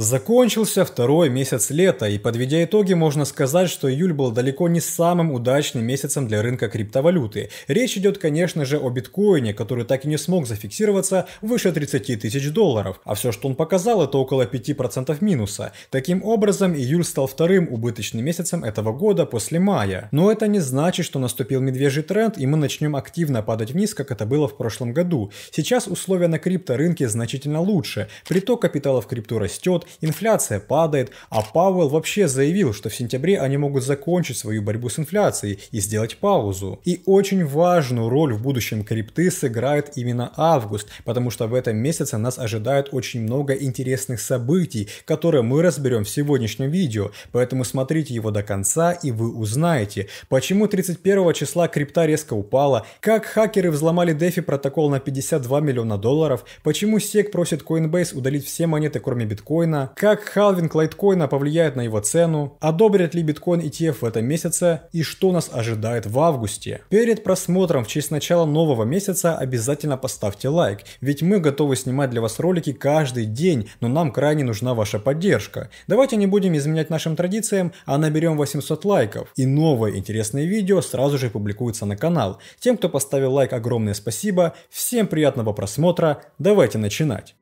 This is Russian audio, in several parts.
Закончился второй месяц лета, и подведя итоги, можно сказать, что июль был далеко не самым удачным месяцем для рынка криптовалюты. Речь идет, конечно же, о биткоине, который так и не смог зафиксироваться выше 30 тысяч долларов, а все, что он показал, это около 5% минуса. Таким образом, июль стал вторым убыточным месяцем этого года после мая. Но это не значит, что наступил медвежий тренд, и мы начнем активно падать вниз, как это было в прошлом году. Сейчас условия на крипторынке значительно лучше, приток капитала в крипту растет, инфляция падает, а Пауэлл вообще заявил, что в сентябре они могут закончить свою борьбу с инфляцией и сделать паузу. И очень важную роль в будущем крипты сыграет именно август, потому что в этом месяце нас ожидает очень много интересных событий, которые мы разберем в сегодняшнем видео, поэтому смотрите его до конца и вы узнаете, почему 31 числа крипта резко упала, как хакеры взломали дефи протокол на 52 миллиона долларов, почему SEC просит Coinbase удалить все монеты кроме биткоина, биткоина, как халвинг лайткоина повлияет на его цену, одобрят ли биткоин ETF в этом месяце и что нас ожидает в августе. Перед просмотром в честь начала нового месяца обязательно поставьте лайк, ведь мы готовы снимать для вас ролики каждый день, но нам крайне нужна ваша поддержка. Давайте не будем изменять нашим традициям, а наберем 800 лайков. И новое интересное видео сразу же публикуется на канал. Тем, кто поставил лайк, огромное спасибо. Всем приятного просмотра. Давайте начинать.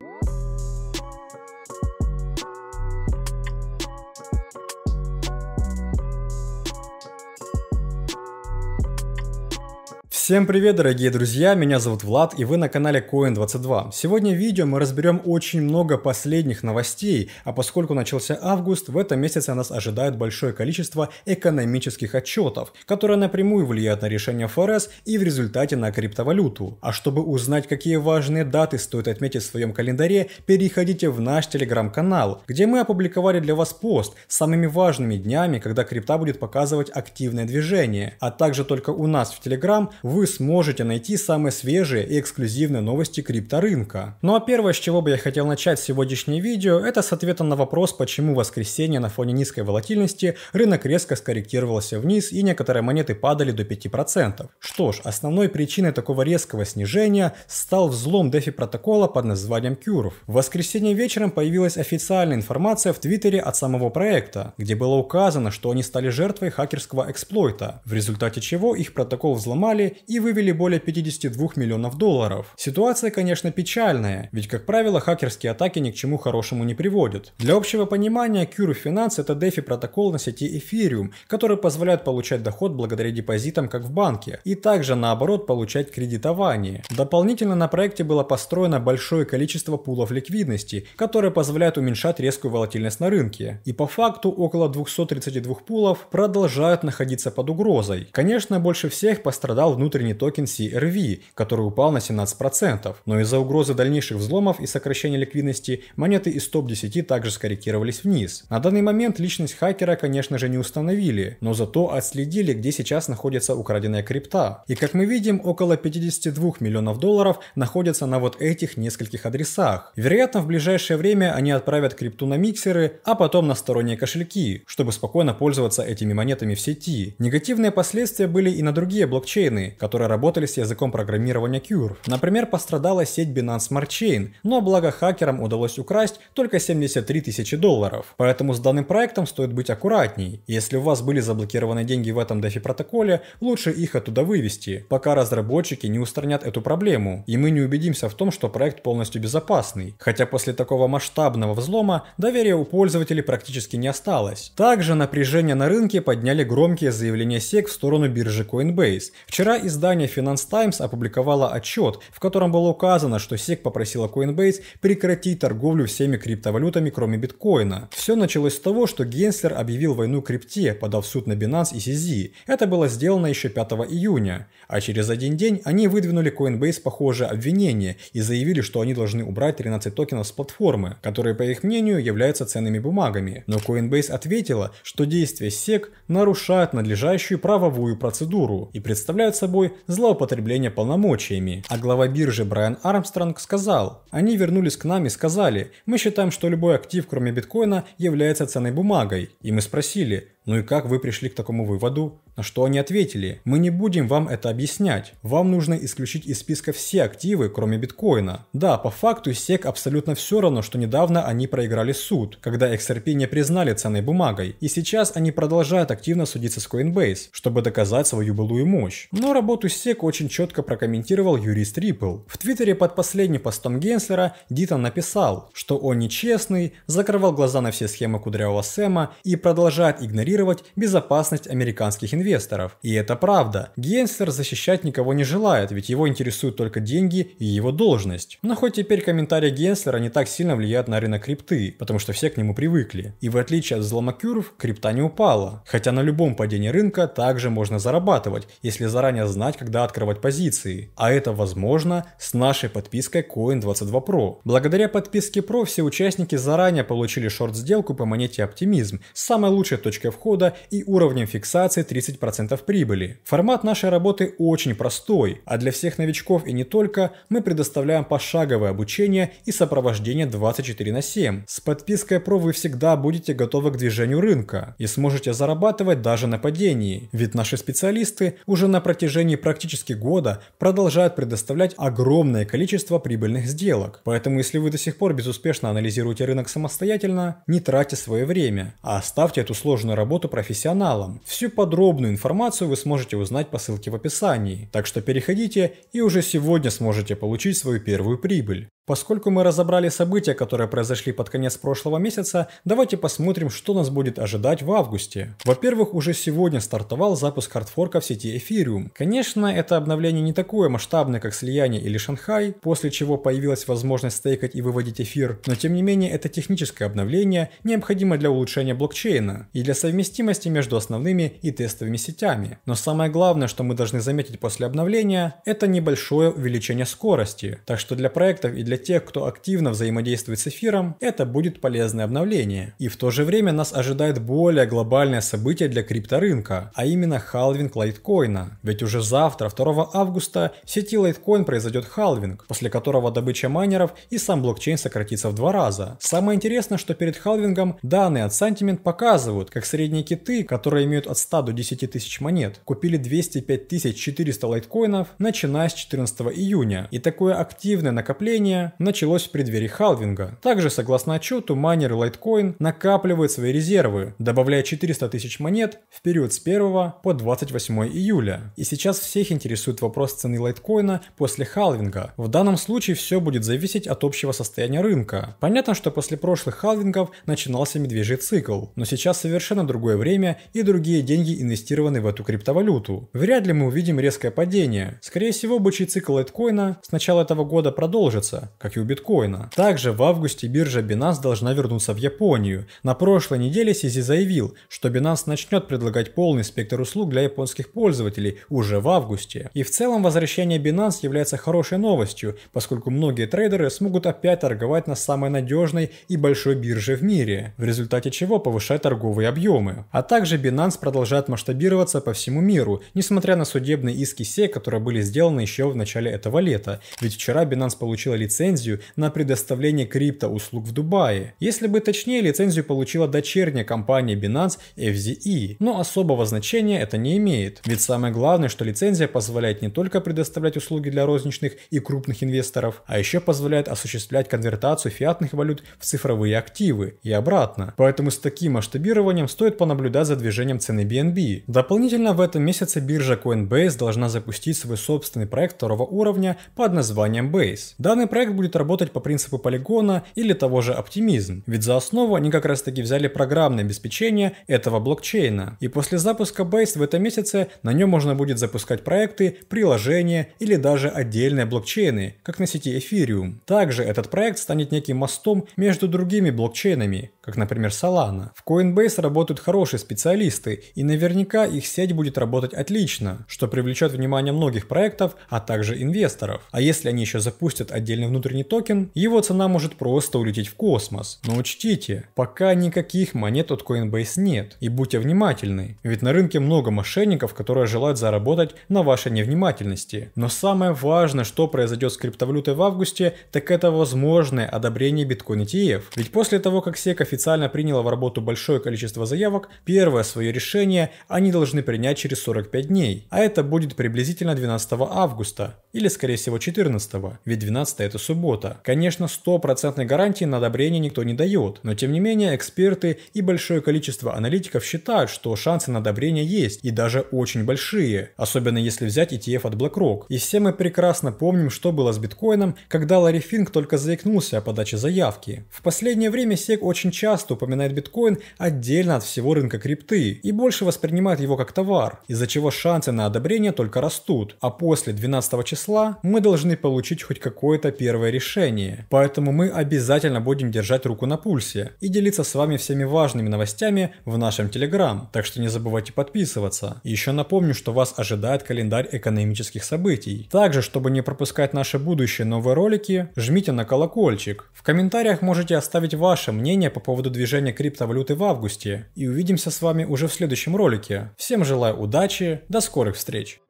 Всем привет, дорогие друзья, меня зовут Влад и вы на канале Coin22. Сегодня в видео мы разберем очень много последних новостей, а поскольку начался август, в этом месяце нас ожидает большое количество экономических отчетов, которые напрямую влияют на решение ФРС и в результате на криптовалюту. А чтобы узнать, какие важные даты стоит отметить в своем календаре, переходите в наш телеграм-канал, где мы опубликовали для вас пост с самыми важными днями, когда крипта будет показывать активное движение. А также только у нас в телеграм вы вы сможете найти самые свежие и эксклюзивные новости крипторынка. Ну а первое, с чего бы я хотел начать сегодняшнее видео, это с ответа на вопрос, почему в воскресенье на фоне низкой волатильности рынок резко скорректировался вниз и некоторые монеты падали до 5%. Что ж, основной причиной такого резкого снижения стал взлом дефи протокола под названием Curve. В воскресенье вечером появилась официальная информация в Твиттере от самого проекта, где было указано, что они стали жертвой хакерского эксплойта, в результате чего их протокол взломали и вывели более 52 миллионов долларов. Ситуация, конечно, печальная, ведь, как правило, хакерские атаки ни к чему хорошему не приводят. Для общего понимания, Cure Finance – это DeFi протокол на сети Ethereum, который позволяет получать доход благодаря депозитам, как в банке, и также, наоборот, получать кредитование. Дополнительно на проекте было построено большое количество пулов ликвидности, которые позволяют уменьшать резкую волатильность на рынке. И по факту около 232 пулов продолжают находиться под угрозой. Конечно, больше всех пострадал внутренний внутренний токен CRV, который упал на 17%, но из-за угрозы дальнейших взломов и сокращения ликвидности монеты из топ-10 также скорректировались вниз. На данный момент личность хакера, конечно же, не установили, но зато отследили, где сейчас находится украденная крипта. И как мы видим, около 52 миллионов долларов находятся на вот этих нескольких адресах. Вероятно, в ближайшее время они отправят крипту на миксеры, а потом на сторонние кошельки, чтобы спокойно пользоваться этими монетами в сети. Негативные последствия были и на другие блокчейны, которые работали с языком программирования Cure. Например, пострадала сеть Binance Smart Chain, но благо хакерам удалось украсть только 73 тысячи долларов. Поэтому с данным проектом стоит быть аккуратней. Если у вас были заблокированы деньги в этом DeFi протоколе, лучше их оттуда вывести, пока разработчики не устранят эту проблему, и мы не убедимся в том, что проект полностью безопасный. Хотя после такого масштабного взлома доверия у пользователей практически не осталось. Также напряжение на рынке подняли громкие заявления SEC в сторону биржи Coinbase. Вчера издание Finance Times опубликовало отчет, в котором было указано, что SEC попросила Coinbase прекратить торговлю всеми криптовалютами, кроме биткоина. Все началось с того, что Генслер объявил войну крипте, подав суд на Binance и CZ. Это было сделано еще 5 июня. А через один день они выдвинули Coinbase похожее обвинение и заявили, что они должны убрать 13 токенов с платформы, которые, по их мнению, являются ценными бумагами. Но Coinbase ответила, что действия SEC нарушают надлежащую правовую процедуру и представляют собой собой злоупотребление полномочиями. А глава биржи Брайан Армстронг сказал, «Они вернулись к нам и сказали, мы считаем, что любой актив, кроме биткоина, является ценной бумагой. И мы спросили, ну и как вы пришли к такому выводу? На что они ответили? Мы не будем вам это объяснять. Вам нужно исключить из списка все активы, кроме биткоина. Да, по факту SEC абсолютно все равно, что недавно они проиграли суд, когда XRP не признали ценной бумагой. И сейчас они продолжают активно судиться с Coinbase, чтобы доказать свою былую мощь. Но работу SEC очень четко прокомментировал юрист Ripple. В твиттере под последним постом Генслера Дитон написал, что он нечестный, закрывал глаза на все схемы кудрявого Сэма и продолжает игнорировать гарантировать безопасность американских инвесторов. И это правда. Гейнслер защищать никого не желает, ведь его интересуют только деньги и его должность. Но хоть теперь комментарии Генслера не так сильно влияют на рынок крипты, потому что все к нему привыкли. И в отличие от взломокюров, крипта не упала. Хотя на любом падении рынка также можно зарабатывать, если заранее знать, когда открывать позиции. А это возможно с нашей подпиской Coin22 Pro. Благодаря подписке Pro все участники заранее получили шорт-сделку по монете Оптимизм с самой лучшей точкой входа дохода и уровнем фиксации 30% прибыли. Формат нашей работы очень простой, а для всех новичков и не только мы предоставляем пошаговое обучение и сопровождение 24 на 7. С подпиской Pro вы всегда будете готовы к движению рынка и сможете зарабатывать даже на падении, ведь наши специалисты уже на протяжении практически года продолжают предоставлять огромное количество прибыльных сделок. Поэтому если вы до сих пор безуспешно анализируете рынок самостоятельно, не тратьте свое время, а оставьте эту сложную работу работу профессионалом. Всю подробную информацию вы сможете узнать по ссылке в описании, так что переходите и уже сегодня сможете получить свою первую прибыль. Поскольку мы разобрали события, которые произошли под конец прошлого месяца, давайте посмотрим, что нас будет ожидать в августе. Во-первых, уже сегодня стартовал запуск хардфорка в сети Ethereum. Конечно, это обновление не такое масштабное, как слияние или Шанхай, после чего появилась возможность стейкать и выводить эфир, но тем не менее это техническое обновление необходимое для улучшения блокчейна и для совместимости между основными и тестовыми сетями. Но самое главное, что мы должны заметить после обновления, это небольшое увеличение скорости. Так что для проектов и для для тех, кто активно взаимодействует с эфиром, это будет полезное обновление. И в то же время нас ожидает более глобальное событие для крипторынка, а именно халвинг лайткоина. Ведь уже завтра, 2 августа, в сети лайткоин произойдет халвинг, после которого добыча майнеров и сам блокчейн сократится в два раза. Самое интересное, что перед халвингом данные от Sentiment показывают, как средние киты, которые имеют от 100 до 10 тысяч монет, купили 205 400 лайткоинов, начиная с 14 июня. И такое активное накопление началось в преддверии халвинга. Также, согласно отчету, майнеры Litecoin накапливают свои резервы, добавляя 400 тысяч монет в период с 1 по 28 июля. И сейчас всех интересует вопрос цены лайткоина после халвинга. В данном случае все будет зависеть от общего состояния рынка. Понятно, что после прошлых халвингов начинался медвежий цикл, но сейчас совершенно другое время и другие деньги инвестированы в эту криптовалюту. Вряд ли мы увидим резкое падение. Скорее всего, бычий цикл лайткоина с начала этого года продолжится, как и у биткоина. Также в августе биржа Binance должна вернуться в Японию. На прошлой неделе Сизи заявил, что Binance начнет предлагать полный спектр услуг для японских пользователей уже в августе. И в целом возвращение Binance является хорошей новостью, поскольку многие трейдеры смогут опять торговать на самой надежной и большой бирже в мире, в результате чего повышать торговые объемы. А также Binance продолжает масштабироваться по всему миру, несмотря на судебные иски SEC, которые были сделаны еще в начале этого лета. Ведь вчера Binance получила лицензию лицензию на предоставление криптоуслуг в Дубае. Если бы точнее, лицензию получила дочерняя компания Binance FZE, но особого значения это не имеет. Ведь самое главное, что лицензия позволяет не только предоставлять услуги для розничных и крупных инвесторов, а еще позволяет осуществлять конвертацию фиатных валют в цифровые активы и обратно. Поэтому с таким масштабированием стоит понаблюдать за движением цены BNB. Дополнительно в этом месяце биржа Coinbase должна запустить свой собственный проект второго уровня под названием Base. Данный проект будет работать по принципу полигона или того же оптимизм, ведь за основу они как раз таки взяли программное обеспечение этого блокчейна. И после запуска Base в этом месяце на нем можно будет запускать проекты, приложения или даже отдельные блокчейны, как на сети Ethereum. Также этот проект станет неким мостом между другими блокчейнами, как, например, Solana. В Coinbase работают хорошие специалисты, и наверняка их сеть будет работать отлично, что привлечет внимание многих проектов, а также инвесторов. А если они еще запустят отдельный внутренний токен, его цена может просто улететь в космос. Но учтите, пока никаких монет от Coinbase нет, и будьте внимательны, ведь на рынке много мошенников, которые желают заработать на вашей невнимательности. Но самое важное, что произойдет с криптовалютой в августе, так это возможное одобрение биткоин ETF. Ведь после того, как SEC официально приняла в работу большое количество заявок, первое свое решение они должны принять через 45 дней, а это будет приблизительно 12 августа, или скорее всего 14, ведь 12 это суббота. Конечно, стопроцентной гарантии на одобрение никто не дает, но тем не менее эксперты и большое количество аналитиков считают, что шансы на одобрение есть, и даже очень большие, особенно если взять ETF от BlackRock. И все мы прекрасно помним, что было с биткоином, когда Ларри Финк только заикнулся о подаче заявки. В последнее время SEC очень часто упоминает биткоин отдельно от всего рынка крипты и больше воспринимает его как товар, из-за чего шансы на одобрение только растут, а после 12 числа мы должны получить хоть какое-то первое первое решение, поэтому мы обязательно будем держать руку на пульсе и делиться с вами всеми важными новостями в нашем Телеграм, так что не забывайте подписываться. И еще напомню, что вас ожидает календарь экономических событий. Также, чтобы не пропускать наши будущие новые ролики, жмите на колокольчик. В комментариях можете оставить ваше мнение по поводу движения криптовалюты в августе. И увидимся с вами уже в следующем ролике. Всем желаю удачи, до скорых встреч!